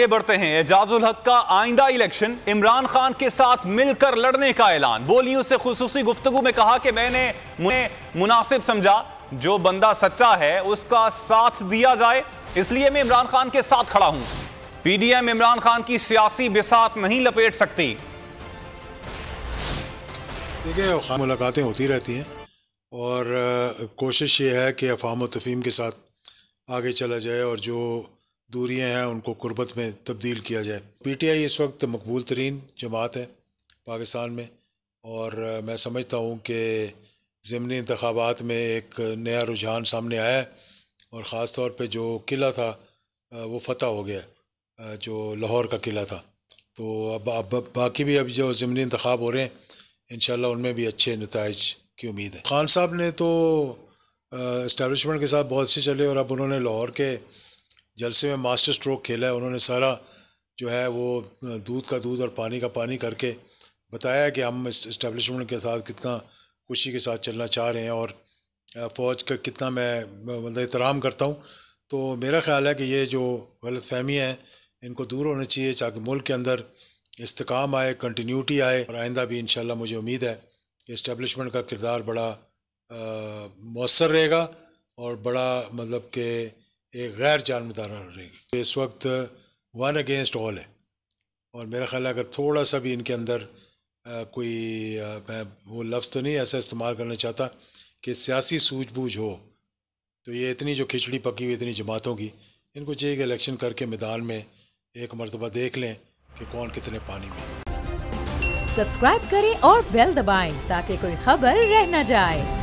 ये बढ़ते हैं एजाजुल हक का आइंदा इलेक्शन इमरान खान के साथ मिलकर लड़ने का ऐलान बोली उससे खसूसी गुफ्तु में कहा कि मैंने मुझे मुनासिब समझा जो बंदा सच्चा है उसका साथ दिया जाए इसलिए मैं इमरान खान के साथ खड़ा हूं पीडीएम इमरान खान की सियासी बिसात नहीं लपेट सकती देखिए मुलाकातें होती रहती हैं और कोशिश ये है कि अफाम तफीम के साथ आगे चला जाए और जो दूरियां हैं उनको गुरबत में तब्दील किया जाए पीटीआई इस वक्त मकबूल तरीन जमात है पाकिस्तान में और मैं समझता हूँ कि ज़मनी इंतबात में एक नया रुझान सामने आया है और ख़ास तौर पर जो किला था वो फतह हो गया जो लाहौर का किला था तो अब अब बाकी भी अब जो ज़मनी इंतखब हो रहे हैं इन उनमें भी अच्छे नतज की उम्मीद है खान साहब ने तो इस्टबलिशमेंट के साथ बहुत अच्छे चले और अब उन्होंने लाहौर के जलसे में मास्टर स्ट्रोक खेला है उन्होंने सारा जो है वो दूध का दूध और पानी का पानी करके बताया कि हम इस इस्टेब्लिशमेंट के साथ कितना खुशी के साथ चलना चाह रहे हैं और फ़ौज का कितना मैं मतलब एहतराम करता हूँ तो मेरा ख्याल है कि ये जो गलत फहमियाँ हैं इनको दूर होना चाहिए ताकि मुल्क के अंदर इस्तकाम आए कंटिन्यूटी आए और आइंदा भी इन मुझे उम्मीद है कि इस्टेबलिशमेंट का किरदार बड़ा मौसर रहेगा और बड़ा मतलब के एक गैर जानबदारा रहेगी इस वक्त वन अगेंस्ट ऑल है और मेरा ख्याल अगर थोड़ा सा भी इनके अंदर आ, कोई आ, मैं वो लफ्ज़ तो नहीं ऐसा इस्तेमाल करना चाहता कि सियासी सूझबूझ हो तो ये इतनी जो खिचड़ी पकी हुई इतनी जमातों की इनको चाहिए कि इलेक्शन करके मैदान में एक मरतबा देख लें कि कौन कितने पानी में सब्सक्राइब करें और बेल दबाएं ताकि कोई खबर रह न जाए